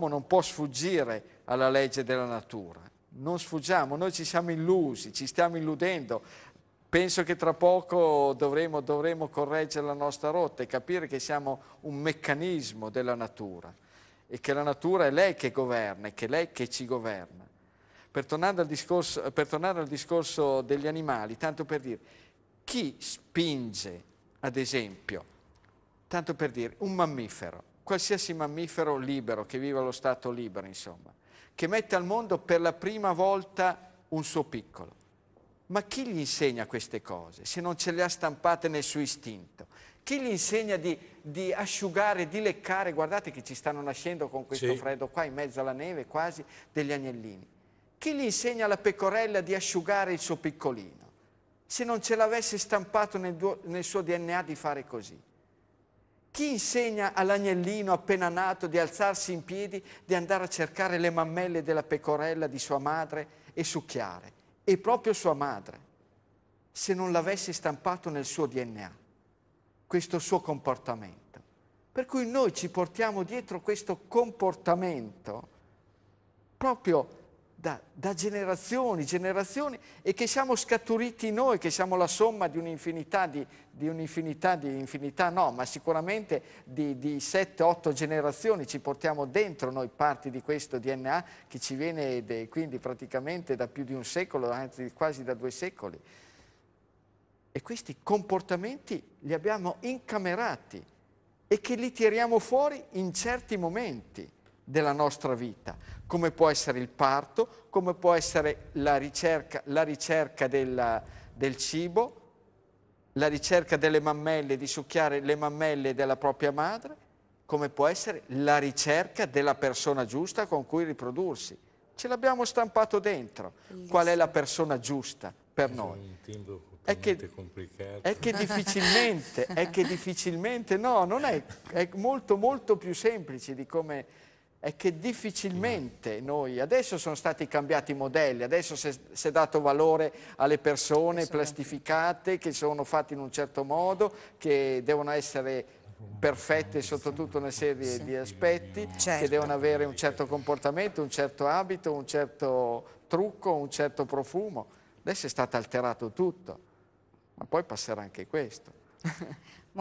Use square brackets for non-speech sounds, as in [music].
l'uomo non può sfuggire alla legge della natura. Non sfuggiamo, noi ci siamo illusi, ci stiamo illudendo. Penso che tra poco dovremo, dovremo correggere la nostra rotta e capire che siamo un meccanismo della natura e che la natura è lei che governa e che è lei che ci governa. Per tornare, discorso, per tornare al discorso degli animali, tanto per dire, chi spinge, ad esempio, tanto per dire, un mammifero? qualsiasi mammifero libero, che vive allo stato libero, insomma, che mette al mondo per la prima volta un suo piccolo. Ma chi gli insegna queste cose se non ce le ha stampate nel suo istinto? Chi gli insegna di, di asciugare, di leccare? Guardate che ci stanno nascendo con questo sì. freddo qua in mezzo alla neve quasi degli agnellini. Chi gli insegna alla pecorella di asciugare il suo piccolino se non ce l'avesse stampato nel, nel suo DNA di fare così? Chi insegna all'agnellino appena nato di alzarsi in piedi, di andare a cercare le mammelle della pecorella di sua madre e succhiare? E proprio sua madre, se non l'avesse stampato nel suo DNA, questo suo comportamento. Per cui noi ci portiamo dietro questo comportamento proprio da, da generazioni, generazioni e che siamo scaturiti noi, che siamo la somma di un'infinità, di, di un'infinità, di infinità no, ma sicuramente di, di 7-8 generazioni ci portiamo dentro noi parti di questo DNA che ci viene de, quindi praticamente da più di un secolo, anzi quasi da due secoli. E questi comportamenti li abbiamo incamerati e che li tiriamo fuori in certi momenti della nostra vita, come può essere il parto, come può essere la ricerca, la ricerca del, del cibo, la ricerca delle mammelle, di succhiare le mammelle della propria madre, come può essere la ricerca della persona giusta con cui riprodursi. Ce l'abbiamo stampato dentro. Qual è la persona giusta per noi? È che, è che difficilmente, è che difficilmente, no, non è, è molto molto più semplice di come è che difficilmente noi, adesso sono stati cambiati i modelli, adesso si è, dato valore alle persone esatto. plastificate che sono fatte in un certo modo, che devono essere perfette sotto tutta una serie sì. di aspetti, certo. che devono avere un certo comportamento, un certo abito, un certo trucco, un certo profumo. Adesso è stato alterato tutto, ma poi passerà anche questo. [laughs]